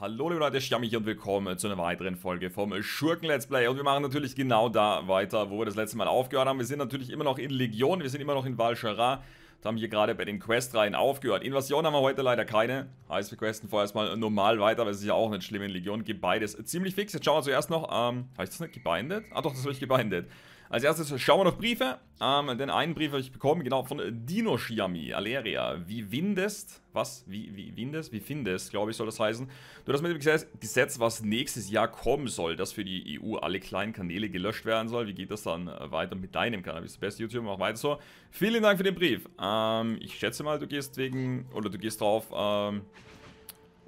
hallo liebe Leute, Stammi hier und willkommen zu einer weiteren Folge vom Schurken-Let's Play. Und wir machen natürlich genau da weiter, wo wir das letzte Mal aufgehört haben. Wir sind natürlich immer noch in Legion, wir sind immer noch in Val Da haben wir gerade bei den Questreihen aufgehört. Invasion haben wir heute leider keine. Heißt, wir questen vorerst mal normal weiter, aber es ist ja auch nicht schlimm in Legion. Gebeides ziemlich fix. Jetzt schauen wir zuerst noch, ähm, habe ich das nicht gebindet? Ah doch, das habe ich gebindet. Als erstes schauen wir noch Briefe. Ähm, denn einen Brief habe ich bekommen, genau, von Dino Shiami, Aleria. Wie windest, was? Wie, wie windest? Wie findest, glaube ich, soll das heißen. Du hast mit dem Gesetz, was nächstes Jahr kommen soll, dass für die EU alle kleinen Kanäle gelöscht werden soll. Wie geht das dann äh, weiter mit deinem Kanal? Bist du best YouTuber, mach weiter so. Vielen Dank für den Brief. Ähm, ich schätze mal, du gehst wegen, oder du gehst drauf, ähm,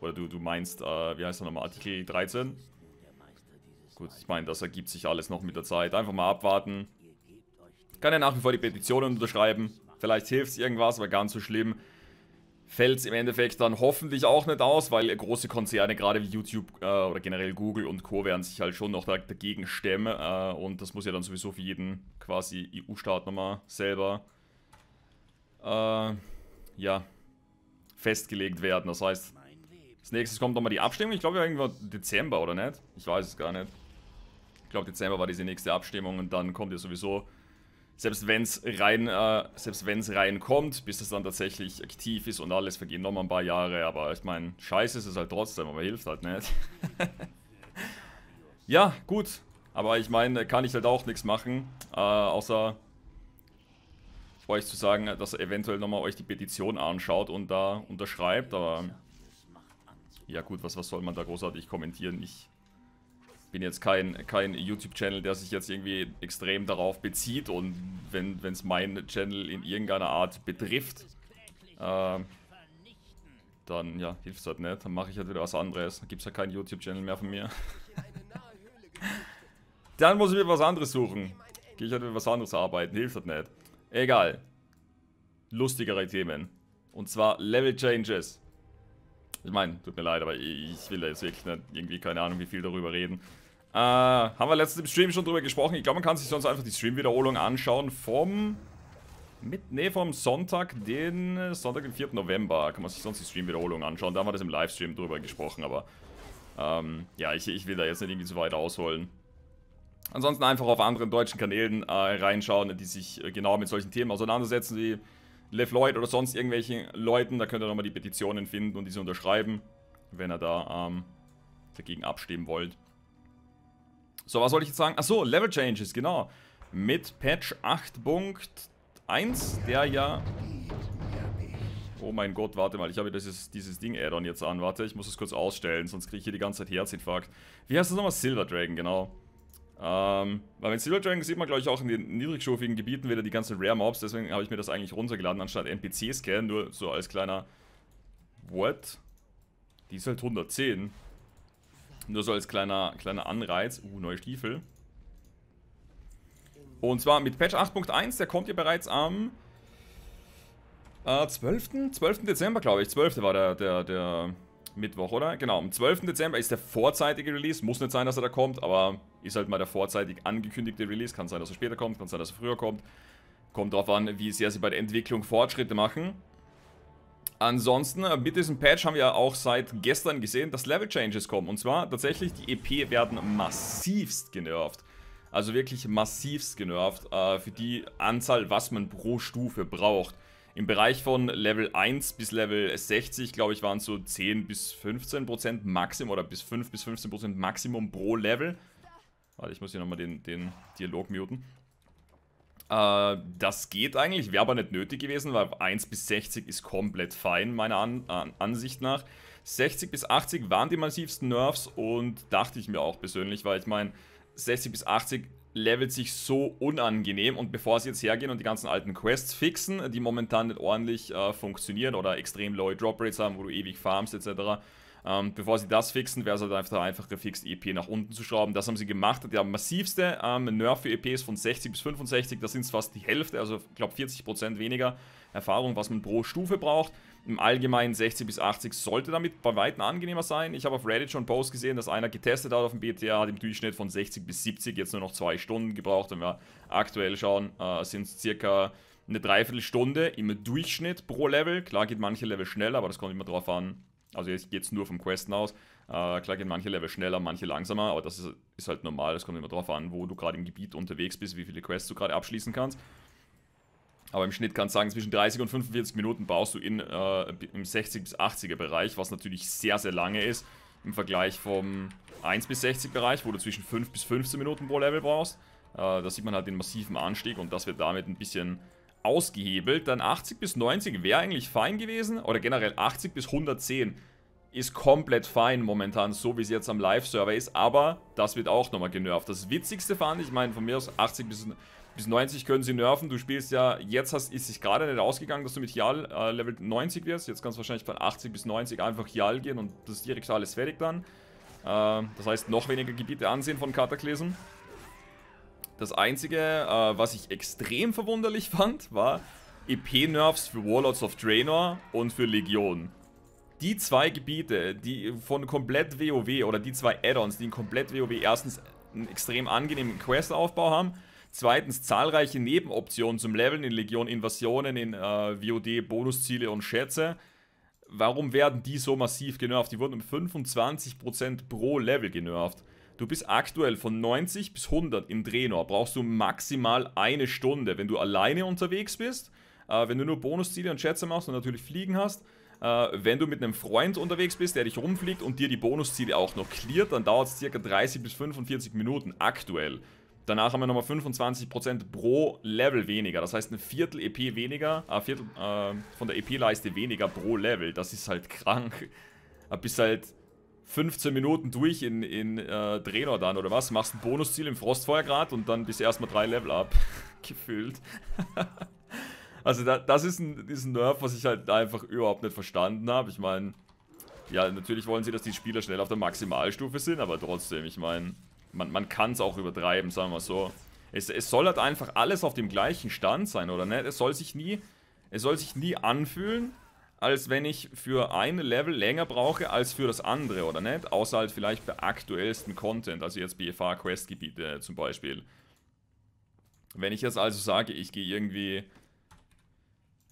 oder du, du meinst, äh, wie heißt der nochmal, Artikel 13? Gut, ich meine, das ergibt sich alles noch mit der Zeit. Einfach mal abwarten. Kann ja nach wie vor die Petitionen unterschreiben. Vielleicht hilft es irgendwas, aber ganz so schlimm fällt es im Endeffekt dann hoffentlich auch nicht aus, weil große Konzerne, gerade wie YouTube äh, oder generell Google und Co. werden sich halt schon noch da, dagegen stemmen. Äh, und das muss ja dann sowieso für jeden quasi EU-Staat nochmal selber äh, ja, festgelegt werden. Das heißt, als nächstes kommt nochmal die Abstimmung. Ich glaube, irgendwann Dezember, oder nicht? Ich weiß es gar nicht glaube Dezember war diese nächste Abstimmung und dann kommt ihr sowieso, selbst wenn es rein, äh, selbst wenn es reinkommt, bis es dann tatsächlich aktiv ist und alles, vergehen nochmal ein paar Jahre, aber ich meine, scheiße ist es halt trotzdem, aber hilft halt nicht. ja, gut, aber ich meine, kann ich halt auch nichts machen, äh, außer euch zu sagen, dass ihr eventuell nochmal euch die Petition anschaut und da unterschreibt, aber ja gut, was, was soll man da großartig kommentieren? Ich bin jetzt kein, kein YouTube-Channel, der sich jetzt irgendwie extrem darauf bezieht und wenn es mein Channel in irgendeiner Art betrifft, äh, dann ja, hilft es halt nicht. Dann mache ich halt wieder was anderes. Dann gibt es ja halt keinen YouTube-Channel mehr von mir. dann muss ich mir was anderes suchen. Gehe ich halt wieder was anderes arbeiten. Hilft halt nicht. Egal. Lustigere Themen. Und zwar Level Changes. Ich meine, tut mir leid, aber ich will da jetzt wirklich nicht irgendwie keine Ahnung, wie viel darüber reden. Äh, haben wir letztens im Stream schon drüber gesprochen. Ich glaube, man kann sich sonst einfach die Stream-Wiederholung anschauen vom... Mit, nee, vom Sonntag, den... Sonntag, den 4. November. Kann man sich sonst die Stream-Wiederholung anschauen. Da haben wir das im Livestream drüber gesprochen, aber... Ähm, ja, ich, ich will da jetzt nicht irgendwie zu weit ausholen. Ansonsten einfach auf anderen deutschen Kanälen äh, reinschauen, die sich äh, genau mit solchen Themen auseinandersetzen, wie Lev Lloyd oder sonst irgendwelchen Leuten. Da könnt ihr nochmal die Petitionen finden und diese unterschreiben, wenn ihr da ähm, dagegen abstimmen wollt. So, was wollte ich jetzt sagen? Achso, Level Changes, genau. Mit Patch 8.1, der ja... Oh mein Gott, warte mal, ich habe dieses, dieses Ding Addon jetzt an. Warte, ich muss es kurz ausstellen, sonst kriege ich hier die ganze Zeit Herzinfarkt. Wie heißt das nochmal? Silver Dragon, genau. Ähm, weil mit Silver Dragon sieht man, glaube ich, auch in den niedrigstufigen Gebieten wieder die ganzen Rare Mobs. Deswegen habe ich mir das eigentlich runtergeladen, anstatt NPC-Scan. Nur so als kleiner... What? Die ist halt 110. Nur so als kleiner, kleiner Anreiz. Uh, neue Stiefel. Und zwar mit Patch 8.1, der kommt ja bereits am äh, 12. 12. Dezember, glaube ich. 12. war der, der, der Mittwoch, oder? Genau, am 12. Dezember ist der vorzeitige Release. Muss nicht sein, dass er da kommt, aber ist halt mal der vorzeitig angekündigte Release. Kann sein, dass er später kommt, kann sein, dass er früher kommt. Kommt drauf an, wie sehr sie bei der Entwicklung Fortschritte machen. Ansonsten, äh, mit diesem Patch haben wir auch seit gestern gesehen, dass Level-Changes kommen. Und zwar tatsächlich, die EP werden massivst genervt. Also wirklich massivst genervt äh, für die Anzahl, was man pro Stufe braucht. Im Bereich von Level 1 bis Level 60, glaube ich, waren es so 10 bis 15% Maximum oder bis 5 bis 15% Maximum pro Level. Warte, ich muss hier nochmal den, den Dialog muten. Äh, das geht eigentlich, wäre aber nicht nötig gewesen, weil 1 bis 60 ist komplett fein, meiner An An Ansicht nach. 60 bis 80 waren die massivsten Nerfs und dachte ich mir auch persönlich, weil ich meine, 60 bis 80 levelt sich so unangenehm und bevor sie jetzt hergehen und die ganzen alten Quests fixen, die momentan nicht ordentlich äh, funktionieren oder extrem low Drop Rates haben, wo du ewig farmst etc., ähm, bevor sie das fixen, wäre es halt einfach der einfache EP nach unten zu schrauben. Das haben sie gemacht. Der massivste ähm, Nerf für EPs von 60 bis 65, das sind fast die Hälfte, also ich glaube 40% weniger Erfahrung, was man pro Stufe braucht. Im Allgemeinen 60 bis 80 sollte damit bei Weitem angenehmer sein. Ich habe auf Reddit schon Post gesehen, dass einer getestet hat auf dem BTA, hat im Durchschnitt von 60 bis 70 jetzt nur noch zwei Stunden gebraucht. Wenn wir aktuell schauen, äh, sind es circa eine Dreiviertelstunde im Durchschnitt pro Level. Klar geht manche Level schneller, aber das kommt immer darauf an, also jetzt geht es nur vom Questen aus. Äh, klar gehen manche Level schneller, manche langsamer, aber das ist, ist halt normal. Es kommt immer darauf an, wo du gerade im Gebiet unterwegs bist, wie viele Quests du gerade abschließen kannst. Aber im Schnitt kannst du sagen, zwischen 30 und 45 Minuten baust du in, äh, im 60 bis 80er Bereich, was natürlich sehr, sehr lange ist im Vergleich vom 1 bis 60 Bereich, wo du zwischen 5 bis 15 Minuten pro Level brauchst. Äh, da sieht man halt den massiven Anstieg und dass wir damit ein bisschen ausgehebelt, dann 80 bis 90 wäre eigentlich fein gewesen oder generell 80 bis 110 ist komplett fein momentan, so wie es jetzt am Live-Server ist, aber das wird auch nochmal genervt. Das Witzigste fand ich, ich meine von mir aus 80 bis, bis 90 können sie nerven, du spielst ja, jetzt hast, ist sich gerade nicht ausgegangen, dass du mit Yal äh, Level 90 wirst, jetzt kannst du wahrscheinlich von 80 bis 90 einfach Yal gehen und das ist direkt alles fertig dann. Äh, das heißt, noch weniger Gebiete ansehen von Kataklesen. Das Einzige, äh, was ich extrem verwunderlich fand, war EP-Nerfs für Warlords of Draenor und für Legion. Die zwei Gebiete, die von komplett WoW oder die zwei Add-ons, die in komplett WoW erstens einen extrem angenehmen Questaufbau haben, zweitens zahlreiche Nebenoptionen zum Leveln in Legion, Invasionen, in äh, WoD, Bonusziele und Schätze. Warum werden die so massiv genervt? Die wurden um 25% pro Level genervt. Du bist aktuell von 90 bis 100 im Draenor, brauchst du maximal eine Stunde, wenn du alleine unterwegs bist, äh, wenn du nur Bonusziele und Schätze machst und natürlich Fliegen hast. Äh, wenn du mit einem Freund unterwegs bist, der dich rumfliegt und dir die Bonusziele auch noch cleart, dann dauert es circa 30 bis 45 Minuten aktuell. Danach haben wir nochmal 25% pro Level weniger. Das heißt, ein Viertel EP weniger, äh, Viertel äh, von der EP-Leiste weniger pro Level. Das ist halt krank. Äh, bis halt 15 Minuten durch in, in äh, Draenor dann, oder was? Machst ein Bonusziel im Frostfeuergrad und dann bist du erstmal drei Level ab. Gefühlt. also da, das ist ein, ist ein Nerf, was ich halt einfach überhaupt nicht verstanden habe. Ich meine, ja, natürlich wollen sie, dass die Spieler schnell auf der Maximalstufe sind, aber trotzdem, ich meine, man, man kann es auch übertreiben, sagen wir so. Es, es soll halt einfach alles auf dem gleichen Stand sein, oder nicht? Es soll sich nie, es soll sich nie anfühlen, als wenn ich für ein Level länger brauche als für das andere, oder nicht? Außer halt vielleicht bei aktuellsten Content, also jetzt BFA-Questgebiete zum Beispiel. Wenn ich jetzt also sage, ich gehe irgendwie,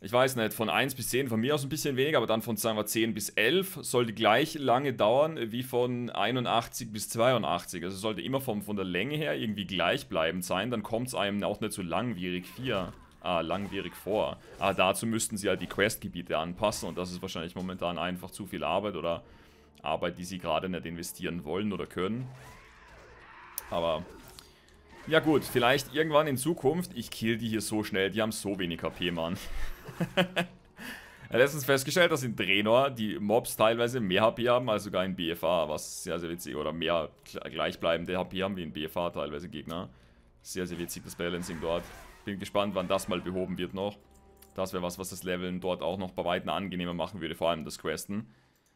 ich weiß nicht, von 1 bis 10 von mir aus ein bisschen weniger, aber dann von sagen wir 10 bis 11 sollte gleich lange dauern wie von 81 bis 82. Also sollte immer vom, von der Länge her irgendwie gleichbleibend sein, dann kommt es einem auch nicht so langwierig. 4 äh, langwierig vor. Aber ah, dazu müssten sie halt die Questgebiete anpassen und das ist wahrscheinlich momentan einfach zu viel Arbeit oder Arbeit, die sie gerade nicht investieren wollen oder können. Aber ja gut, vielleicht irgendwann in Zukunft. Ich kill die hier so schnell, die haben so wenig HP, Mann. letztens festgestellt, dass in Draenor die Mobs teilweise mehr HP haben als sogar in BFA, was sehr, sehr witzig, oder mehr gleichbleibende HP haben wie in BFA teilweise Gegner. Sehr, sehr witzig, das Balancing dort. Bin gespannt, wann das mal behoben wird noch. Das wäre was, was das Leveln dort auch noch bei Weitem angenehmer machen würde, vor allem das Questen.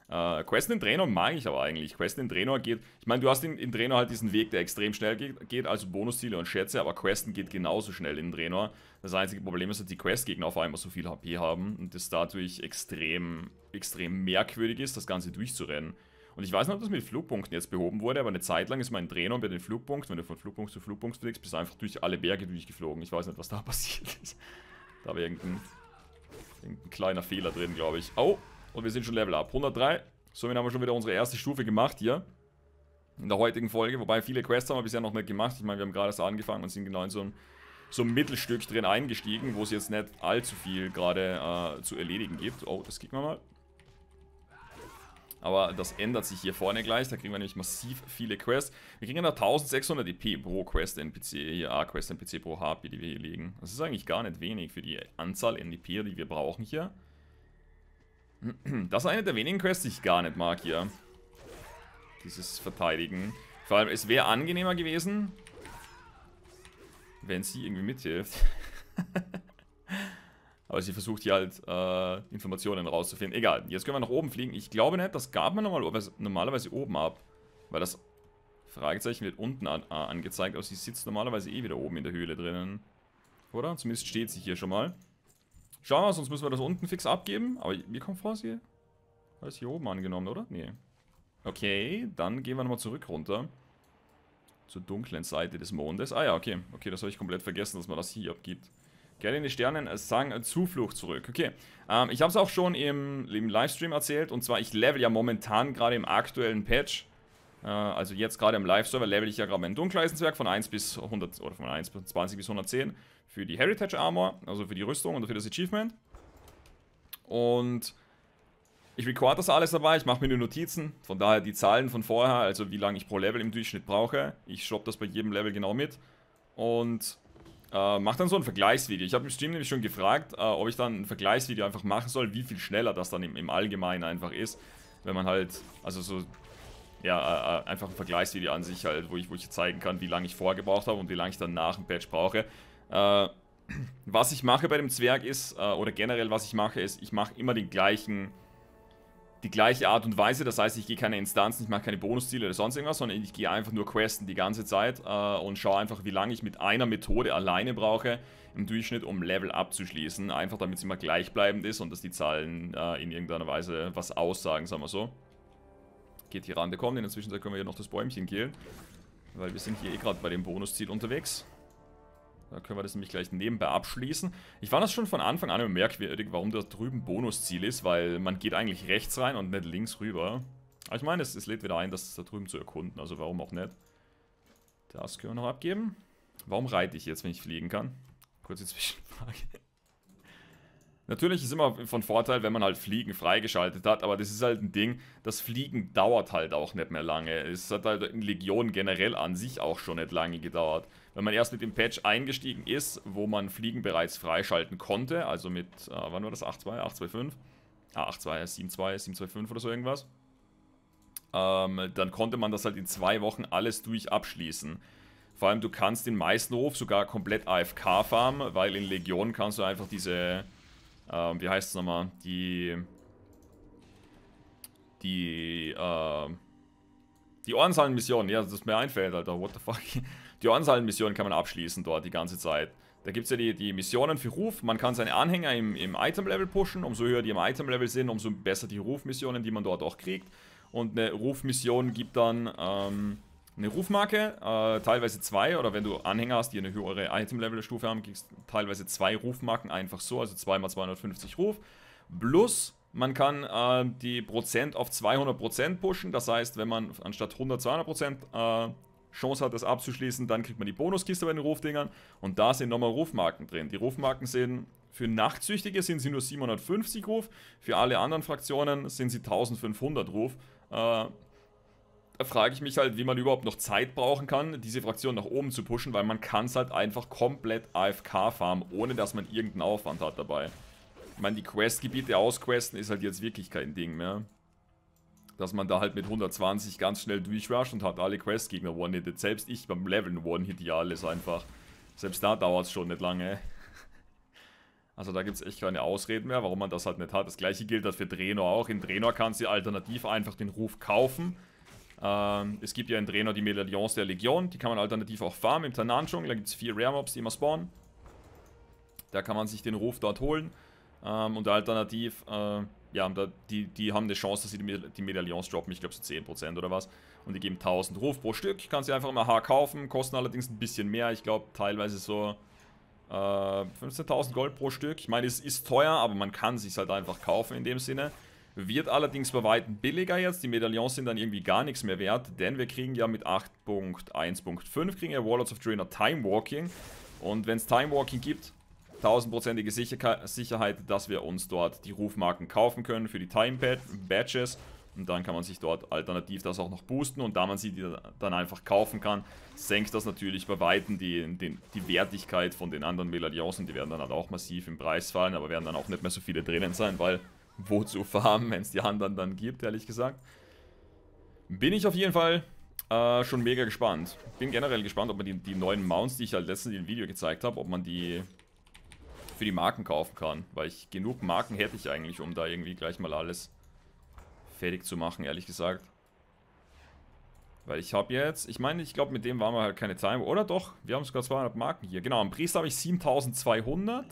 Äh, Questen in Trainer mag ich aber eigentlich. Questen in Trainer geht... Ich meine, du hast in, in Draenor halt diesen Weg, der extrem schnell geht, geht also Bonusziele und Schätze, aber Questen geht genauso schnell in Trainer. Das einzige Problem ist, dass halt, die Questgegner auf einmal so viel HP haben und das dadurch extrem, extrem merkwürdig ist, das Ganze durchzurennen. Und ich weiß nicht, ob das mit Flugpunkten jetzt behoben wurde, aber eine Zeit lang ist mein Trainer bei den Flugpunkten, wenn du von Flugpunkt zu Flugpunkt fliegst, bist du einfach durch alle Berge durchgeflogen. Ich weiß nicht, was da passiert ist. Da war irgendein, irgendein kleiner Fehler drin, glaube ich. Oh, und wir sind schon Level Up. 103. Somit haben wir schon wieder unsere erste Stufe gemacht hier. In der heutigen Folge. Wobei viele Quests haben wir bisher noch nicht gemacht. Ich meine, wir haben gerade erst angefangen und sind genau in so einem so ein Mittelstück drin eingestiegen, wo es jetzt nicht allzu viel gerade äh, zu erledigen gibt. Oh, das kicken wir mal. Aber das ändert sich hier vorne gleich. Da kriegen wir nämlich massiv viele Quests. Wir kriegen da 1600 EP pro Quest NPC. Hier A-Quest NPC pro HP, die wir hier legen. Das ist eigentlich gar nicht wenig für die Anzahl NDP, die wir brauchen hier. Das ist eine der wenigen Quests, die ich gar nicht mag hier. Dieses Verteidigen. Vor allem, es wäre angenehmer gewesen, wenn sie irgendwie mithilft. weil sie versucht hier halt äh, Informationen rauszufinden. Egal, jetzt können wir nach oben fliegen. Ich glaube nicht, das gab man normalerweise, normalerweise oben ab, weil das Fragezeichen wird unten an, ah, angezeigt, aber sie sitzt normalerweise eh wieder oben in der Höhle drinnen. Oder? Zumindest steht sie hier schon mal. Schauen wir, mal, sonst müssen wir das unten fix abgeben. Aber wie kommt vor, sie hat es hier oben angenommen, oder? Nee. Okay, dann gehen wir nochmal zurück runter. Zur dunklen Seite des Mondes. Ah ja, okay. Okay, das habe ich komplett vergessen, dass man das hier abgibt. Gerne in die Sternen, es sagen Zuflucht zurück. Okay, ähm, ich habe es auch schon im, im, Livestream erzählt. Und zwar, ich level ja momentan gerade im aktuellen Patch. Äh, also jetzt gerade im Live-Server level ich ja gerade mein Dunkleisenzwerg von 1 bis 100, oder von 1 bis 20 bis 110 für die Heritage Armor, also für die Rüstung und für das Achievement. Und ich record das alles dabei, ich mache mir die Notizen, von daher die Zahlen von vorher, also wie lange ich pro Level im Durchschnitt brauche. Ich schraube das bei jedem Level genau mit. Und äh, mach dann so ein Vergleichsvideo. Ich habe im Stream nämlich schon gefragt, äh, ob ich dann ein Vergleichsvideo einfach machen soll, wie viel schneller das dann im, im Allgemeinen einfach ist, wenn man halt, also so, ja, äh, äh einfach ein Vergleichsvideo an sich halt, wo ich, wo ich zeigen kann, wie lange ich vorgebraucht habe und wie lange ich dann nach dem Patch brauche. Äh, was ich mache bei dem Zwerg ist, äh, oder generell was ich mache, ist, ich mache immer den gleichen die gleiche Art und Weise. Das heißt, ich gehe keine Instanzen, ich mache keine Bonusziele oder sonst irgendwas, sondern ich gehe einfach nur questen die ganze Zeit äh, und schaue einfach, wie lange ich mit einer Methode alleine brauche im Durchschnitt, um Level abzuschließen. Einfach damit es immer gleichbleibend ist und dass die Zahlen äh, in irgendeiner Weise was aussagen, sagen wir so. Geht hier ran, der kommt. In der Zwischenzeit können wir hier noch das Bäumchen killen, weil wir sind hier eh gerade bei dem Bonusziel unterwegs. Da können wir das nämlich gleich nebenbei abschließen. Ich fand das schon von Anfang an immer merkwürdig, warum da drüben Bonusziel ist, weil man geht eigentlich rechts rein und nicht links rüber. Aber ich meine, es, es lädt wieder ein, das da drüben zu erkunden, also warum auch nicht. Das können wir noch abgeben. Warum reite ich jetzt, wenn ich fliegen kann? Kurze Zwischenfrage. Natürlich ist immer von Vorteil, wenn man halt Fliegen freigeschaltet hat, aber das ist halt ein Ding, das Fliegen dauert halt auch nicht mehr lange. Es hat halt in Legion generell an sich auch schon nicht lange gedauert. Wenn man erst mit dem Patch eingestiegen ist, wo man Fliegen bereits freischalten konnte, also mit, äh, wann war das, 8.2, 8.2.5? Ah, 8.2, 7.2, 7.2.5 oder so irgendwas. Ähm, dann konnte man das halt in zwei Wochen alles durch abschließen. Vor allem, du kannst den meisten Hof sogar komplett AFK farmen, weil in Legion kannst du einfach diese ähm, wie heißt es nochmal? Die. Die. Äh, die Ordenshalen-Mission, ja, das ist mir einfällt, Alter, what the fuck. Die Ordenshalen-Mission kann man abschließen dort die ganze Zeit. Da gibt es ja die, die Missionen für Ruf. Man kann seine Anhänger im, im Item-Level pushen. Umso höher die im Item-Level sind, umso besser die Rufmissionen, die man dort auch kriegt. Und eine Rufmission gibt dann ähm, eine Rufmarke, äh, teilweise zwei, oder wenn du Anhänger hast, die eine höhere Item-Level-Stufe haben, kriegst teilweise zwei Rufmarken einfach so, also 2x250 Ruf. Plus, man kann äh, die Prozent auf 200% pushen, das heißt, wenn man anstatt 100 200% äh, Chance hat, das abzuschließen, dann kriegt man die Bonuskiste bei den Rufdingern und da sind nochmal Rufmarken drin. Die Rufmarken sind für Nachtsüchtige sind sie nur 750 Ruf, für alle anderen Fraktionen sind sie 1500 Ruf. Äh, da frage ich mich halt, wie man überhaupt noch Zeit brauchen kann, diese Fraktion nach oben zu pushen, weil man kann es halt einfach komplett AFK farmen, ohne dass man irgendeinen Aufwand hat dabei. Ich meine, die Questgebiete ausquesten ist halt jetzt wirklich kein Ding mehr. Dass man da halt mit 120 ganz schnell durchrusht und hat alle Questgegner one-hitted. Selbst ich beim Leveln one-hit ja alles einfach. Selbst da dauert es schon nicht lange. Also da gibt es echt keine Ausreden mehr, warum man das halt nicht hat. Das gleiche gilt halt für Drenor auch. In Drenor kannst du alternativ einfach den Ruf kaufen ähm, es gibt ja in Trainer die Medaillons der Legion, die kann man alternativ auch farmen im tanan Da gibt es vier Rare-Mobs, die immer spawnen. Da kann man sich den Ruf dort holen. Ähm, und alternativ, äh, ja, die, die haben eine Chance, dass sie die, Medaillons droppen. Ich glaube so 10% oder was. Und die geben 1000 Ruf pro Stück. Kann sie einfach im AH kaufen. Kosten allerdings ein bisschen mehr. Ich glaube teilweise so 15.000 äh, Gold pro Stück. Ich meine, es ist teuer, aber man kann es sich halt einfach kaufen in dem Sinne. Wird allerdings bei Weitem billiger jetzt. Die Medaillons sind dann irgendwie gar nichts mehr wert, denn wir kriegen ja mit 8.1.5 kriegen ja Warlords of Draenor Time Walking. Und wenn es Time Walking gibt, tausendprozentige Sicherheit, dass wir uns dort die Rufmarken kaufen können für die Time Badges. Und dann kann man sich dort alternativ das auch noch boosten. Und da man sie dann einfach kaufen kann, senkt das natürlich bei Weitem die, die, die Wertigkeit von den anderen Medaillons. Und die werden dann halt auch massiv im Preis fallen, aber werden dann auch nicht mehr so viele drinnen sein, weil wo zu farmen, wenn es die anderen dann gibt, ehrlich gesagt. Bin ich auf jeden Fall äh, schon mega gespannt. Bin generell gespannt, ob man die, die neuen Mounts, die ich halt letztens in dem Video gezeigt habe, ob man die für die Marken kaufen kann. Weil ich genug Marken hätte ich eigentlich, um da irgendwie gleich mal alles fertig zu machen, ehrlich gesagt. Weil ich habe jetzt, ich meine, ich glaube, mit dem waren wir halt keine Time. Oder doch, wir haben sogar 200 Marken hier. Genau, am Priester habe ich 7200.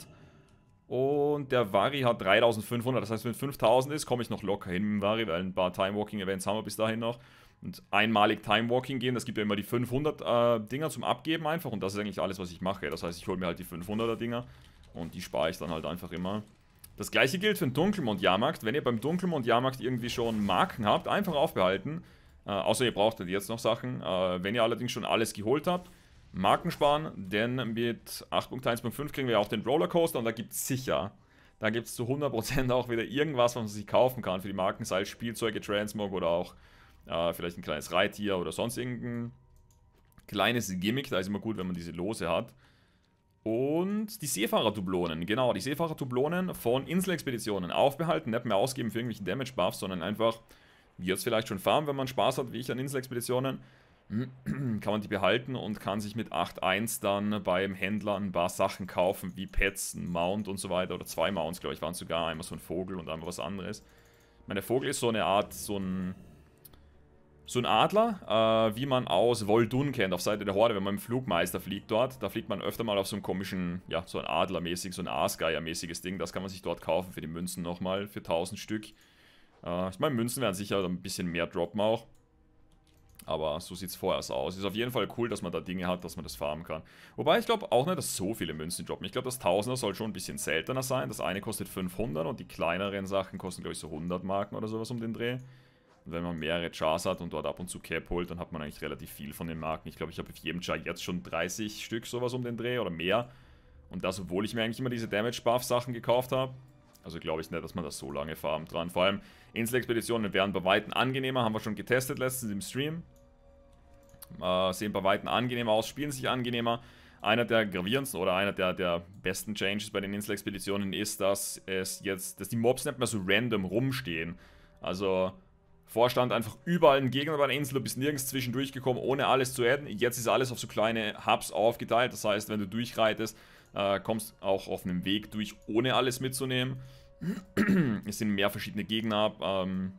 Und der Vari hat 3500. Das heißt, wenn 5000 ist, komme ich noch locker hin mit dem Vari, weil ein paar Time-Walking-Events haben wir bis dahin noch. Und einmalig Time-Walking gehen, das gibt ja immer die 500er-Dinger äh, zum Abgeben einfach. Und das ist eigentlich alles, was ich mache. Das heißt, ich hole mir halt die 500er-Dinger und die spare ich dann halt einfach immer. Das gleiche gilt für den Dunkelmond-Jahrmarkt. Wenn ihr beim Dunkelmond-Jahrmarkt irgendwie schon Marken habt, einfach aufbehalten. Äh, außer ihr braucht halt jetzt noch Sachen. Äh, wenn ihr allerdings schon alles geholt habt, Marken sparen, denn mit 8.1.5 kriegen wir auch den Rollercoaster und da gibt es sicher, da gibt es zu 100% auch wieder irgendwas, was man sich kaufen kann für die Marken, sei es Spielzeuge, Transmog oder auch äh, vielleicht ein kleines Reittier oder sonst irgendein kleines Gimmick, da ist immer gut, wenn man diese Lose hat. Und die Seefahrer-Dublonen, genau, die Seefahrer-Dublonen von Insel-Expeditionen aufbehalten, nicht mehr ausgeben für irgendwelche Damage-Buffs, sondern einfach wie jetzt vielleicht schon farmen, wenn man Spaß hat, wie ich an Insel-Expeditionen, kann man die behalten und kann sich mit 8.1 dann beim Händler ein paar Sachen kaufen, wie Pets, ein Mount und so weiter. Oder zwei Mounts, glaube ich, waren sogar. Einmal so ein Vogel und einmal was anderes. Ich meine, der Vogel ist so eine Art, so ein... So ein Adler, äh, wie man aus Voldun kennt, auf Seite der Horde, wenn man im Flugmeister fliegt dort, da fliegt man öfter mal auf so einem komischen, ja, so ein Adlermäßig, so ein Aasgeier-mäßiges Ding. Das kann man sich dort kaufen für die Münzen nochmal, für 1000 Stück. Äh, ich meine, Münzen werden sicher ein bisschen mehr droppen auch. Aber so sieht es vorerst aus. Ist auf jeden Fall cool, dass man da Dinge hat, dass man das farmen kann. Wobei ich glaube auch nicht, dass so viele Münzen droppen. Ich glaube, das Tausender soll schon ein bisschen seltener sein. Das eine kostet 500 und die kleineren Sachen kosten, glaube ich, so 100 Marken oder sowas um den Dreh. Und wenn man mehrere Chars hat und dort ab und zu Cap holt, dann hat man eigentlich relativ viel von den Marken. Ich glaube, ich habe auf jedem Char jetzt schon 30 Stück sowas um den Dreh oder mehr. Und das, obwohl ich mir eigentlich immer diese Damage-Buff-Sachen gekauft habe. Also glaube ich nicht, dass man das so lange farmt dran. Vor allem Insel-Expeditionen wären bei Weitem angenehmer, haben wir schon getestet letztens im Stream. Äh, sehen bei Weitem angenehmer aus, spielen sich angenehmer. Einer der gravierendsten oder einer der, der besten Changes bei den Insel-Expeditionen ist, dass es jetzt, dass die Mobs nicht mehr so random rumstehen. Also Vorstand einfach überall ein Gegner bei der Insel, du bist nirgends zwischendurch gekommen, ohne alles zu adden. Jetzt ist alles auf so kleine Hubs aufgeteilt. Das heißt, wenn du durchreitest, äh, kommst auch auf einem Weg durch, ohne alles mitzunehmen. es sind mehr verschiedene Gegner. Ähm,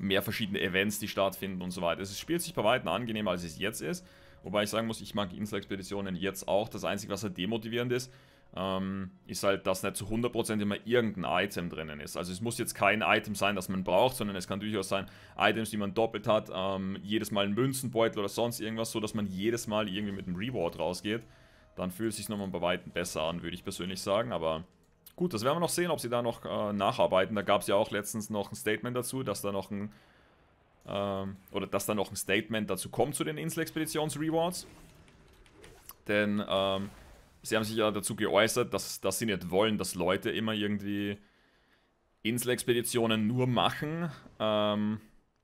mehr verschiedene Events, die stattfinden und so weiter. Es spielt sich bei Weitem angenehmer, als es jetzt ist. Wobei ich sagen muss, ich mag Insel-Expeditionen jetzt auch. Das Einzige, was halt demotivierend ist, ähm, ist halt, dass nicht zu 100% immer irgendein Item drinnen ist. Also es muss jetzt kein Item sein, das man braucht, sondern es kann durchaus sein, Items, die man doppelt hat, ähm, jedes Mal ein Münzenbeutel oder sonst irgendwas, so dass man jedes Mal irgendwie mit einem Reward rausgeht. Dann fühlt es sich nochmal bei Weitem besser an, würde ich persönlich sagen, aber Gut, das werden wir noch sehen, ob sie da noch äh, nacharbeiten. Da gab es ja auch letztens noch ein Statement dazu, dass da noch ein ähm, oder dass da noch ein Statement dazu kommt zu den Insel-Expeditions-Rewards. Denn ähm, sie haben sich ja dazu geäußert, dass, dass sie nicht wollen, dass Leute immer irgendwie Insel-Expeditionen nur machen, ähm,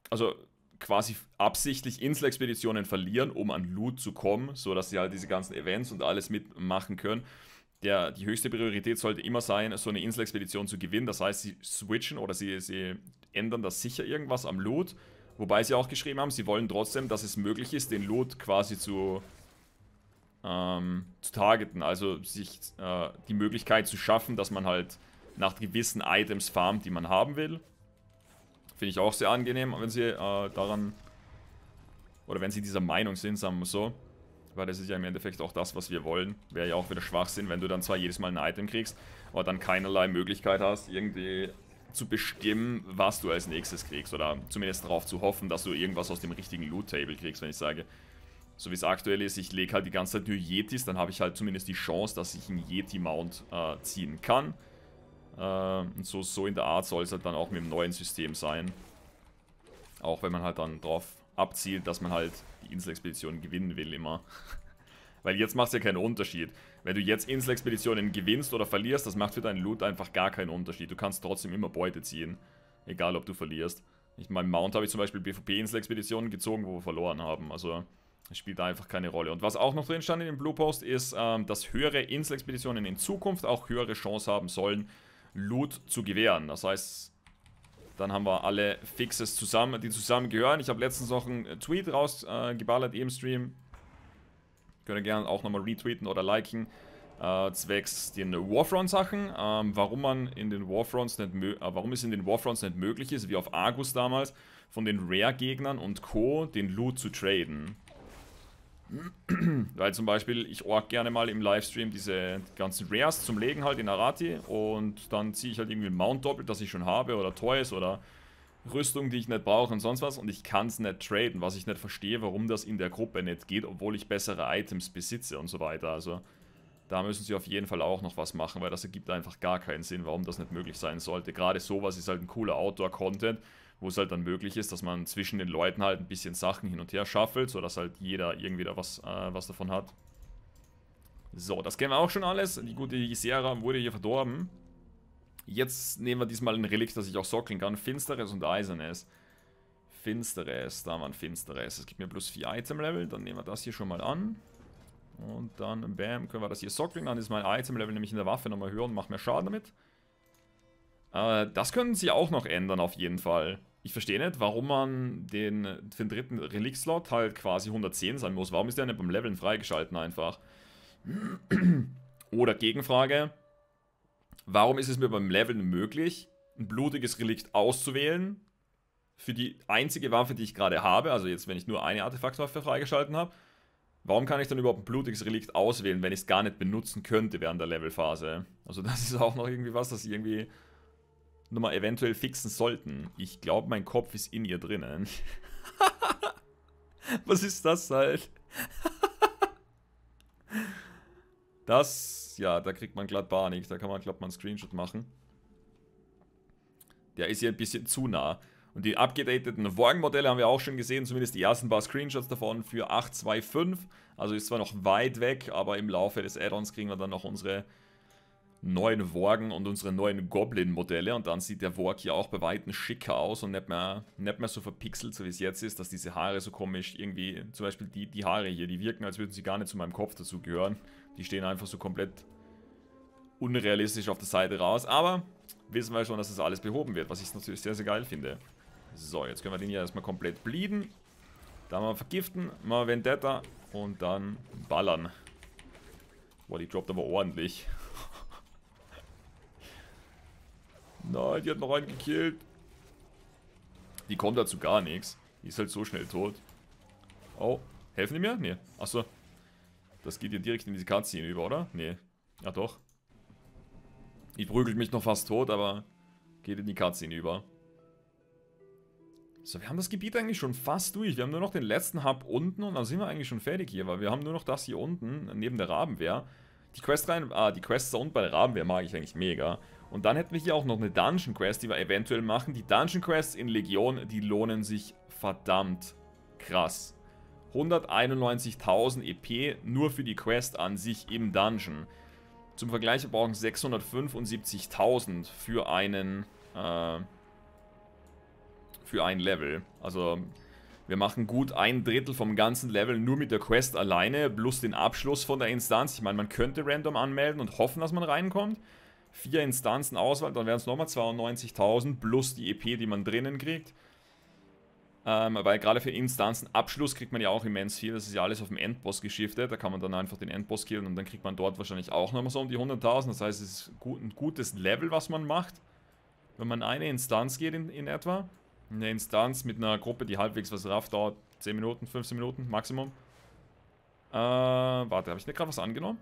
also quasi absichtlich Insel-Expeditionen verlieren, um an Loot zu kommen, sodass sie halt diese ganzen Events und alles mitmachen können der, die höchste Priorität sollte immer sein, so eine Inselexpedition zu gewinnen. Das heißt, sie switchen oder sie, sie ändern das sicher irgendwas am Loot. Wobei sie auch geschrieben haben, sie wollen trotzdem, dass es möglich ist, den Loot quasi zu, ähm, zu targeten. Also sich äh, die Möglichkeit zu schaffen, dass man halt nach gewissen Items farmt, die man haben will. Finde ich auch sehr angenehm, wenn sie äh, daran... Oder wenn sie dieser Meinung sind, sagen wir so weil das ist ja im Endeffekt auch das, was wir wollen. Wäre ja auch wieder Schwachsinn, wenn du dann zwar jedes Mal ein Item kriegst, aber dann keinerlei Möglichkeit hast, irgendwie zu bestimmen, was du als nächstes kriegst. Oder zumindest darauf zu hoffen, dass du irgendwas aus dem richtigen Loot-Table kriegst, wenn ich sage. So wie es aktuell ist, ich lege halt die ganze Zeit nur Yetis, dann habe ich halt zumindest die Chance, dass ich einen Yeti-Mount äh, ziehen kann. Äh, und so, so in der Art soll es halt dann auch mit dem neuen System sein. Auch wenn man halt dann drauf abzielt, dass man halt die Inselexpedition gewinnen will immer. Weil jetzt macht es ja keinen Unterschied. Wenn du jetzt Inselexpeditionen gewinnst oder verlierst, das macht für deinen Loot einfach gar keinen Unterschied. Du kannst trotzdem immer Beute ziehen. Egal, ob du verlierst. Ich meine, Mount habe ich zum Beispiel PvP-Inselexpeditionen gezogen, wo wir verloren haben. Also, es spielt da einfach keine Rolle. Und was auch noch drin stand in dem Blue Post ist, ähm, dass höhere Inselexpeditionen in Zukunft auch höhere Chance haben sollen, Loot zu gewähren. Das heißt, dann haben wir alle Fixes zusammen, die zusammengehören. Ich habe letztens noch einen äh, Tweet rausgeballert äh, im Stream. Könnt ihr gerne auch nochmal retweeten oder liken. Äh, zwecks den Warfront-Sachen. Ähm, warum man in den Warfronts nicht äh, warum es in den Warfronts nicht möglich ist, wie auf Argus damals, von den Rare-Gegnern und Co. den Loot zu traden. Weil zum Beispiel, ich org gerne mal im Livestream diese ganzen Rares zum Legen halt in Arati und dann ziehe ich halt irgendwie ein Mount doppelt, das ich schon habe oder Toys oder Rüstung, die ich nicht brauche und sonst was und ich kann es nicht traden, was ich nicht verstehe, warum das in der Gruppe nicht geht, obwohl ich bessere Items besitze und so weiter. Also da müssen sie auf jeden Fall auch noch was machen, weil das ergibt einfach gar keinen Sinn, warum das nicht möglich sein sollte. Gerade sowas ist halt ein cooler Outdoor-Content, wo es halt dann möglich ist, dass man zwischen den Leuten halt ein bisschen Sachen hin und her schaffelt, sodass halt jeder irgendwie da was, äh, was davon hat. So, das kennen wir auch schon alles. Die gute Isera wurde hier verdorben. Jetzt nehmen wir diesmal ein Relikt, das ich auch sockeln kann. Finsteres und Eisernes. Finsteres, da ein Finsteres. Es gibt mir plus 4 Item-Level, dann nehmen wir das hier schon mal an. Und dann, bam, können wir das hier sockeln. Dann ist mein Item-Level nämlich in der Waffe nochmal höher und macht mehr Schaden damit. Äh, das können sie auch noch ändern auf jeden Fall. Ich verstehe nicht, warum man den, für den dritten Relikt-Slot halt quasi 110 sein muss. Warum ist der nicht beim Leveln freigeschalten einfach? Oder Gegenfrage. Warum ist es mir beim Leveln möglich, ein blutiges Relikt auszuwählen? Für die einzige Waffe, die ich gerade habe, also jetzt, wenn ich nur eine Artefaktwaffe freigeschalten habe, Warum kann ich dann überhaupt ein blutiges Relikt auswählen, wenn ich es gar nicht benutzen könnte während der Levelphase? Also das ist auch noch irgendwie was, das sie irgendwie nochmal eventuell fixen sollten. Ich glaube, mein Kopf ist in ihr drinnen. was ist das halt? das, ja, da kriegt man glatt Panik. Da kann man, glaube ich, mal einen Screenshot machen. Der ist hier ein bisschen zu nah. Und die abgedateten Wagenmodelle haben wir auch schon gesehen, zumindest die ersten paar Screenshots davon für 825. Also ist zwar noch weit weg, aber im Laufe des Add-ons kriegen wir dann noch unsere neuen Worgen und unsere neuen Goblin-Modelle. Und dann sieht der Worg hier auch bei Weitem schicker aus und nicht mehr, nicht mehr so verpixelt, so wie es jetzt ist, dass diese Haare so komisch irgendwie, zum Beispiel die, die Haare hier, die wirken, als würden sie gar nicht zu meinem Kopf dazu gehören. Die stehen einfach so komplett unrealistisch auf der Seite raus. Aber wissen wir schon, dass das alles behoben wird, was ich natürlich sehr, sehr geil finde. So, jetzt können wir den hier erstmal komplett bleeden. Dann mal vergiften, mal Vendetta und dann ballern. Boah, die droppt aber ordentlich. Nein, die hat noch einen gekillt. Die kommt dazu gar nichts. Die ist halt so schnell tot. Oh, helfen die mir? Nee. Achso. Das geht ja direkt in diese Cutscene über, oder? Nee. Ja, doch. Die prügelt mich noch fast tot, aber geht in die Cutscene über. So, wir haben das Gebiet eigentlich schon fast durch. Wir haben nur noch den letzten Hub unten und dann sind wir eigentlich schon fertig hier, weil wir haben nur noch das hier unten, neben der Rabenwehr. Die Quest rein, ah, die Quests da unten bei der Rabenwehr mag ich eigentlich mega. Und dann hätten wir hier auch noch eine Dungeon Quest, die wir eventuell machen. Die Dungeon Quests in Legion, die lohnen sich verdammt krass. 191.000 EP nur für die Quest an sich im Dungeon. Zum Vergleich, wir brauchen 675.000 für einen, äh, für ein Level. Also wir machen gut ein Drittel vom ganzen Level nur mit der Quest alleine, plus den Abschluss von der Instanz. Ich meine, man könnte random anmelden und hoffen, dass man reinkommt. Vier Instanzen Auswahl, dann wären es nochmal 92.000 plus die EP, die man drinnen kriegt. Ähm, weil gerade für Instanzen Abschluss kriegt man ja auch immens viel. Das ist ja alles auf dem Endboss geschiftet. Da kann man dann einfach den Endboss killen und dann kriegt man dort wahrscheinlich auch nochmal so um die 100.000. Das heißt, es ist ein gutes Level, was man macht, wenn man eine Instanz geht in, in etwa eine Instanz mit einer Gruppe, die halbwegs was rafft, dauert 10 Minuten, 15 Minuten Maximum. Äh, warte, habe ich nicht gerade was angenommen?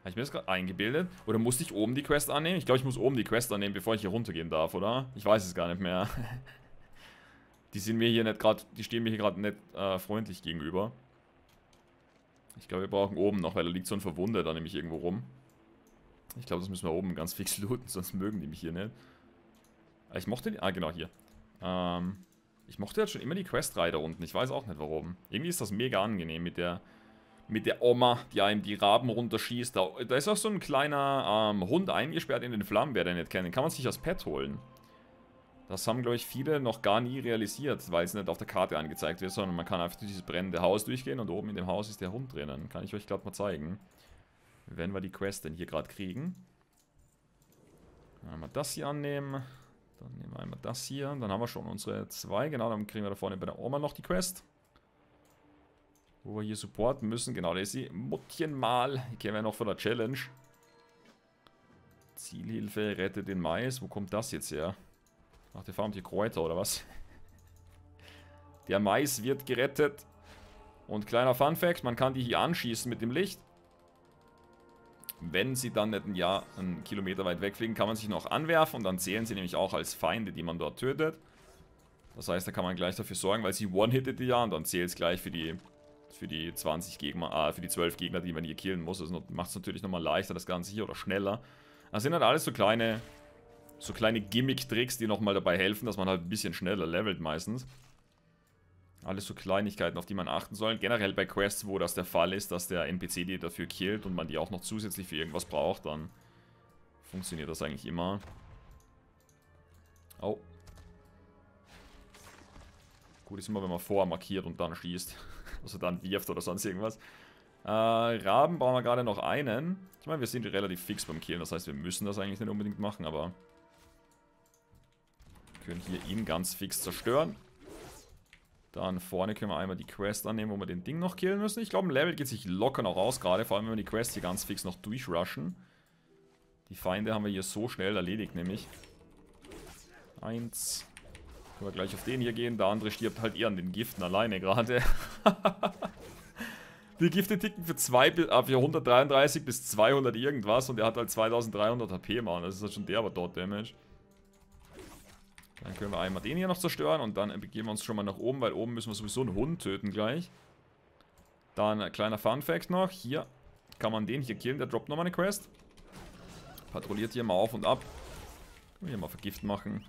Habe ich mir das gerade eingebildet? Oder musste ich oben die Quest annehmen? Ich glaube, ich muss oben die Quest annehmen, bevor ich hier runtergehen darf, oder? Ich weiß es gar nicht mehr. die sind mir hier nicht gerade, die stehen mir hier gerade nicht äh, freundlich gegenüber. Ich glaube, wir brauchen oben noch, weil da liegt so ein Verwundeter nämlich irgendwo rum. Ich glaube, das müssen wir oben ganz fix looten, sonst mögen die mich hier nicht. Äh, ich mochte die... Ah, genau, hier. Ähm, ich mochte halt schon immer die Questreihe da unten. Ich weiß auch nicht, warum. Irgendwie ist das mega angenehm mit der... Mit der Oma, die einem die Raben runterschießt. Da, da ist auch so ein kleiner ähm, Hund eingesperrt in den Flammen, wer den nicht kennt. Den kann man sich als Pet holen. Das haben, glaube ich, viele noch gar nie realisiert, weil es nicht auf der Karte angezeigt wird, sondern man kann einfach durch dieses brennende Haus durchgehen und oben in dem Haus ist der Hund drinnen. Kann ich euch gerade mal zeigen. Wenn wir die Quest denn hier gerade kriegen. Dann mal das hier annehmen. Dann nehmen wir einmal das hier. Dann haben wir schon unsere zwei. Genau, dann kriegen wir da vorne bei der Oma noch die Quest. Wo wir hier supporten müssen. Genau, da ist sie. Muttchenmal. Die kennen wir noch von der Challenge. Zielhilfe, rette den Mais. Wo kommt das jetzt her? Ach, der farmt hier Kräuter, oder was? Der Mais wird gerettet. Und kleiner Fun Fact, man kann die hier anschießen mit dem Licht. Wenn sie dann nicht ein Jahr, einen Kilometer weit wegfliegen, kann man sich noch anwerfen und dann zählen sie nämlich auch als Feinde, die man dort tötet. Das heißt, da kann man gleich dafür sorgen, weil sie one-hitted die ja und dann zählt es gleich für die für die 20 Gegner, ah, für die 12 Gegner, die man hier killen muss. Das macht es natürlich nochmal leichter, das Ganze hier, oder schneller. Das sind halt alles so kleine, so kleine Gimmick-Tricks, die nochmal dabei helfen, dass man halt ein bisschen schneller levelt meistens. Alles so Kleinigkeiten, auf die man achten soll. Generell bei Quests, wo das der Fall ist, dass der NPC die dafür killt und man die auch noch zusätzlich für irgendwas braucht, dann funktioniert das eigentlich immer. Oh. Gut ist immer, wenn man vorher markiert und dann schießt. Also dann wirft oder sonst irgendwas. Äh, Raben brauchen wir gerade noch einen. Ich meine, wir sind relativ fix beim Killen. Das heißt, wir müssen das eigentlich nicht unbedingt machen, aber... Wir können hier ihn ganz fix zerstören. Dann vorne können wir einmal die Quest annehmen, wo wir den Ding noch killen müssen. Ich glaube, ein Level geht sich locker noch aus gerade, vor allem wenn wir die Quest hier ganz fix noch durchrushen. Die Feinde haben wir hier so schnell erledigt, nämlich. Eins. Können wir gleich auf den hier gehen. Der andere stirbt halt eher an den Giften alleine gerade. die Gifte ticken für, zwei, ah, für 133 bis 200 irgendwas und er hat halt 2300 HP, Mann. Das ist halt schon der, aber dort Damage. Dann können wir einmal den hier noch zerstören und dann begeben wir uns schon mal nach oben, weil oben müssen wir sowieso einen Hund töten gleich. Dann ein äh, kleiner Fun-Fact noch. Hier kann man den hier killen, der droppt nochmal eine Quest. Patrouilliert hier mal auf und ab. Können wir hier mal Vergift machen.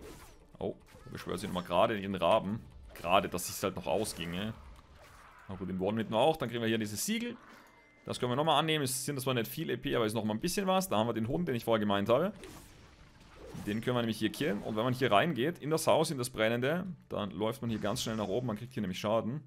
Oh, ich beschwöre sie nochmal gerade in ihren Raben. Gerade, dass es halt noch ausginge. Aber gut, den One-Hit noch auch. Dann kriegen wir hier dieses Siegel. Das können wir nochmal annehmen. Es sind zwar nicht viel EP, aber es ist nochmal ein bisschen was. Da haben wir den Hund, den ich vorher gemeint habe. Den können wir nämlich hier killen. Und wenn man hier reingeht, in das Haus, in das Brennende, dann läuft man hier ganz schnell nach oben. Man kriegt hier nämlich Schaden.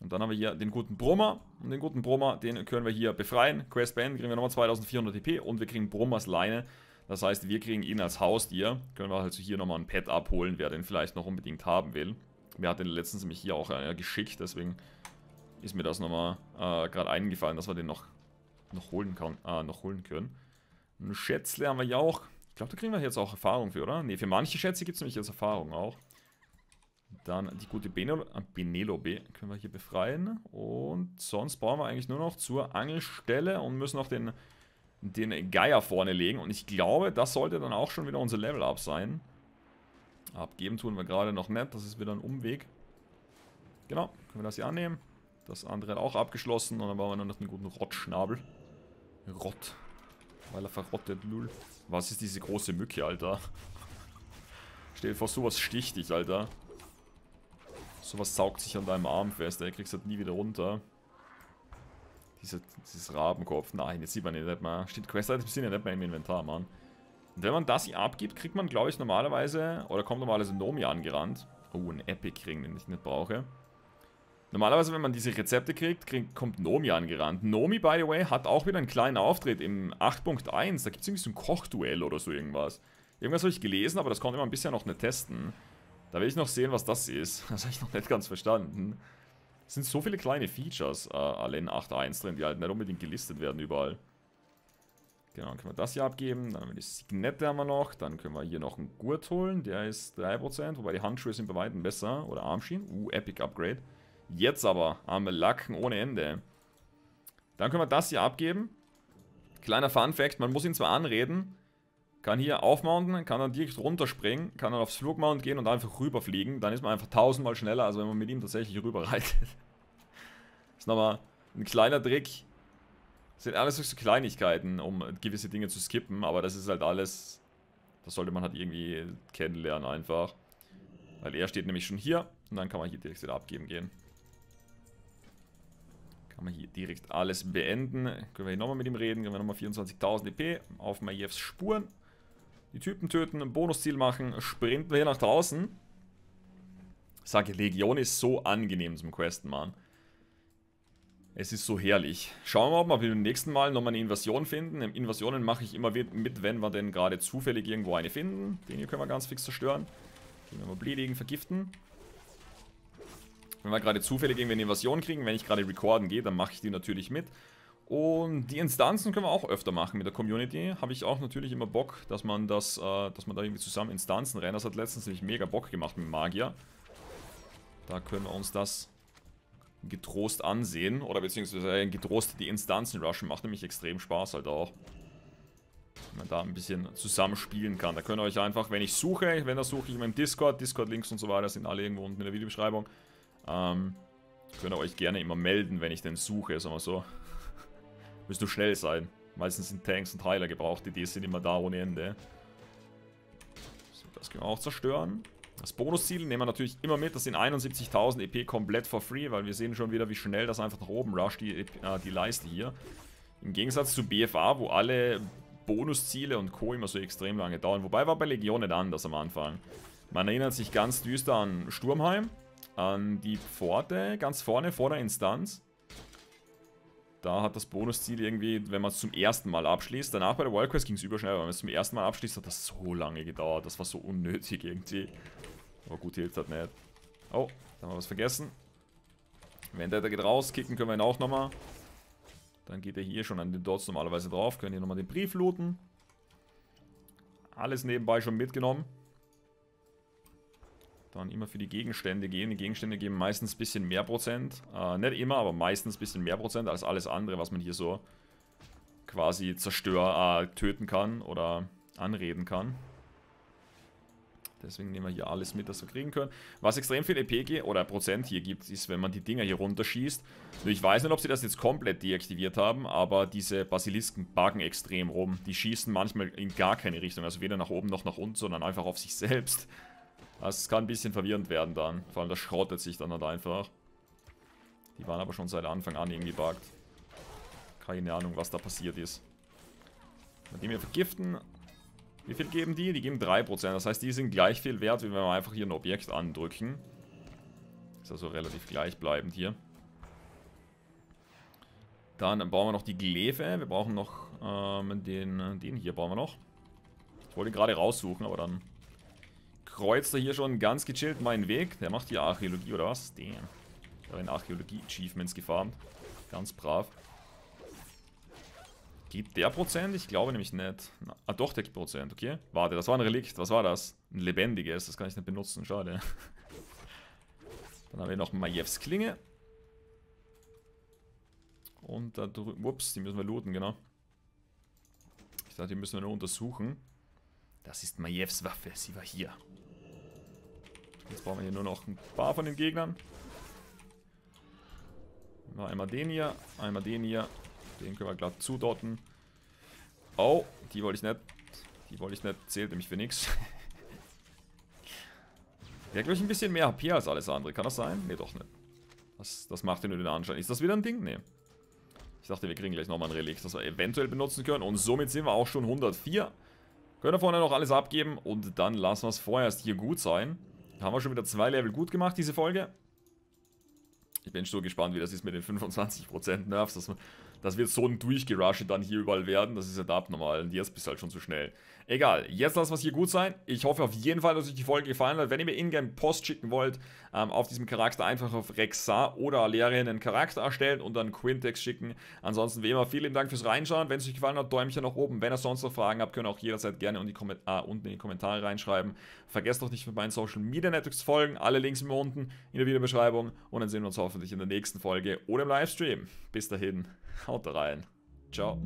Und dann haben wir hier den guten Brummer. Und den guten Brummer, den können wir hier befreien. Quest Band kriegen wir nochmal 2400 TP. Und wir kriegen Brummers Leine. Das heißt, wir kriegen ihn als Haustier. Können wir also hier nochmal ein Pet abholen, wer den vielleicht noch unbedingt haben will. Mir hat den letztens nämlich hier auch einer geschickt. Deswegen ist mir das nochmal äh, gerade eingefallen, dass wir den noch, noch, holen, kann, äh, noch holen können. Ein Schätzle haben wir hier auch glaube, da kriegen wir jetzt auch Erfahrung für, oder? Ne, für manche Schätze gibt es nämlich jetzt Erfahrung auch. Dann die gute Benelobe äh, können wir hier befreien. Und sonst brauchen wir eigentlich nur noch zur Angelstelle und müssen noch den, den Geier vorne legen. Und ich glaube, das sollte dann auch schon wieder unser Level-Up sein. Abgeben tun wir gerade noch nicht. Das ist wieder ein Umweg. Genau, können wir das hier annehmen. Das andere hat auch abgeschlossen. Und dann brauchen wir nur noch einen guten Rottschnabel. Rott. Weil er verrottet, lul. Was ist diese große Mücke, Alter? Stell dir vor, sowas sticht dich, Alter. Sowas saugt sich an deinem Arm fest, ey. Kriegst du halt nie wieder runter. Diese, dieses Rabenkopf. Nein, jetzt sieht man ihn nicht mehr. Steht Quest-Items sind ja nicht mehr im Inventar, Mann. Und wenn man das hier abgibt, kriegt man, glaube ich, normalerweise... Oder kommt normalerweise Nomi angerannt. Oh, ein Epic-Ring, den ich nicht brauche. Normalerweise, wenn man diese Rezepte kriegt, kriegt kommt Nomi angerannt. Nomi, by the way, hat auch wieder einen kleinen Auftritt im 8.1. Da gibt es irgendwie so ein Kochduell oder so irgendwas. Irgendwas habe ich gelesen, aber das konnte man bisher noch nicht testen. Da will ich noch sehen, was das ist. Das habe ich noch nicht ganz verstanden. Es sind so viele kleine Features äh, allein 8.1 drin, die halt nicht unbedingt gelistet werden überall. Genau, dann können wir das hier abgeben. Dann haben wir die Signette haben wir noch. Dann können wir hier noch einen Gurt holen. Der ist 3%, wobei die Handschuhe sind bei Weitem besser. Oder Armschienen. Uh, Epic Upgrade. Jetzt aber haben wir Lacken ohne Ende. Dann können wir das hier abgeben. Kleiner Fun Fact, man muss ihn zwar anreden, kann hier aufmounten, kann dann direkt runterspringen, kann dann aufs Flugmount gehen und einfach rüberfliegen. Dann ist man einfach tausendmal schneller, als wenn man mit ihm tatsächlich rüberreitet. ist nochmal ein kleiner Trick. Das sind alles so Kleinigkeiten, um gewisse Dinge zu skippen, aber das ist halt alles, das sollte man halt irgendwie kennenlernen einfach. Weil er steht nämlich schon hier und dann kann man hier direkt wieder abgeben gehen. Kann man hier direkt alles beenden. Können wir hier nochmal mit ihm reden. Können wir nochmal 24.000 EP auf Majevs Spuren. Die Typen töten, ein Bonusziel machen. Sprinten wir hier nach draußen. Ich sage, Legion ist so angenehm zum Questen, Mann. Es ist so herrlich. Schauen wir mal, ob wir beim nächsten Mal nochmal eine Invasion finden. Invasionen mache ich immer mit, wenn wir denn gerade zufällig irgendwo eine finden. Den hier können wir ganz fix zerstören. Den können wir mal bledigen, vergiften. Wenn wir gerade zufällig irgendwie eine Invasion kriegen, wenn ich gerade recorden gehe, dann mache ich die natürlich mit. Und die Instanzen können wir auch öfter machen mit der Community. Habe ich auch natürlich immer Bock, dass man das, äh, dass man da irgendwie zusammen Instanzen rennt. Das hat letztens nämlich mega Bock gemacht mit Magier. Da können wir uns das getrost ansehen. Oder beziehungsweise äh, getrost die Instanzen rushen. Macht nämlich extrem Spaß halt auch. Wenn man da ein bisschen zusammenspielen kann. Da könnt ihr euch einfach, wenn ich suche, wenn das suche ich in meinem Discord, Discord-Links und so weiter sind alle irgendwo unten in der Videobeschreibung. Ähm, könnt ihr euch gerne immer melden, wenn ich den suche, sagen wir so. Müsst du schnell sein. Meistens sind Tanks und Heiler gebraucht. Die Ds sind immer da ohne Ende. So, das können wir auch zerstören. Das Bonusziel nehmen wir natürlich immer mit. Das sind 71.000 EP komplett for free, weil wir sehen schon wieder, wie schnell das einfach nach oben rusht, die, e äh, die Leiste hier. Im Gegensatz zu BFA, wo alle Bonusziele und Co. immer so extrem lange dauern. Wobei war bei Legion nicht anders am Anfang. Man erinnert sich ganz düster an Sturmheim an die Pforte, ganz vorne, vor der Instanz. Da hat das Bonusziel irgendwie, wenn man es zum ersten Mal abschließt, danach bei der Wildquest ging es überschnell, aber wenn man es zum ersten Mal abschließt, hat das so lange gedauert. Das war so unnötig irgendwie. Aber gut, hilft halt nicht. Oh, da haben wir was vergessen. Wenn der da geht raus, kicken können wir ihn auch nochmal. Dann geht er hier schon an den Dots normalerweise drauf, können hier nochmal den Brief looten. Alles nebenbei schon mitgenommen. Dann immer für die Gegenstände gehen. Die Gegenstände geben meistens ein bisschen mehr Prozent. Äh, nicht immer, aber meistens ein bisschen mehr Prozent als alles andere, was man hier so quasi zerstören, äh, töten kann oder anreden kann. Deswegen nehmen wir hier alles mit, das wir kriegen können. Was extrem viel EP oder Prozent hier gibt, ist, wenn man die Dinger hier runterschießt. ich weiß nicht, ob sie das jetzt komplett deaktiviert haben, aber diese Basilisken buggen extrem rum. Die schießen manchmal in gar keine Richtung, also weder nach oben noch nach unten, sondern einfach auf sich selbst. Das also kann ein bisschen verwirrend werden dann. Vor allem, das schrottet sich dann halt einfach. Die waren aber schon seit Anfang an irgendwie bugged. Keine Ahnung, was da passiert ist. Die wir vergiften. Wie viel geben die? Die geben 3%. Das heißt, die sind gleich viel wert, wie wenn wir einfach hier ein Objekt andrücken. Ist also relativ gleichbleibend hier. Dann bauen wir noch die Glefe. Wir brauchen noch ähm, den, den hier bauen wir noch. Ich wollte ihn gerade raussuchen, aber dann kreuzt er hier schon ganz gechillt meinen Weg. Der macht hier Archäologie, oder was? Damn. Ich habe in Archäologie-Achievements gefarmt. Ganz brav. Gibt der Prozent? Ich glaube nämlich nicht. Na, ah doch, der gibt Prozent, okay. Warte, das war ein Relikt. Was war das? Ein lebendiges. Das kann ich nicht benutzen, schade. Dann haben wir noch Majews Klinge. Und da drüben... Ups, die müssen wir looten, genau. Ich dachte, die müssen wir nur untersuchen. Das ist Majews Waffe. Sie war hier. Jetzt brauchen wir hier nur noch ein paar von den Gegnern. Einmal den hier, einmal den hier. Den können wir glatt zudotten. Oh, die wollte ich nicht. Die wollte ich nicht. Zählt nämlich für nichts. Der hat, glaube ich, ein bisschen mehr HP als alles andere. Kann das sein? Nee, doch nicht. Das, das macht ja nur den Anschein. Ist das wieder ein Ding? Nee. Ich dachte, wir kriegen gleich nochmal ein Relikt, das wir eventuell benutzen können. Und somit sind wir auch schon 104. Können wir vorne noch alles abgeben. Und dann lassen wir es vorerst hier gut sein. Haben wir schon wieder zwei Level gut gemacht, diese Folge. Ich bin so gespannt, wie das ist mit den 25% Nerfs. dass man das wird so ein Durchgerusche dann hier überall werden. Das ist halt abnormal. Und jetzt bist du halt schon zu schnell. Egal, jetzt lasst was hier gut sein. Ich hoffe auf jeden Fall, dass euch die Folge gefallen hat. Wenn ihr mir Ingame Post schicken wollt, ähm, auf diesem Charakter einfach auf Rexa oder Alerien einen Charakter erstellen und dann Quintex schicken. Ansonsten wie immer, vielen Dank fürs Reinschauen. Wenn es euch gefallen hat, Däumchen nach oben. Wenn ihr sonst noch Fragen habt, könnt ihr auch jederzeit gerne äh, unten in die Kommentare reinschreiben. Vergesst doch nicht mit meinen Social Media Networks folgen. Alle Links mir unten in der Videobeschreibung. Und dann sehen wir uns hoffentlich in der nächsten Folge oder im Livestream. Bis dahin. Haut rein. Ciao.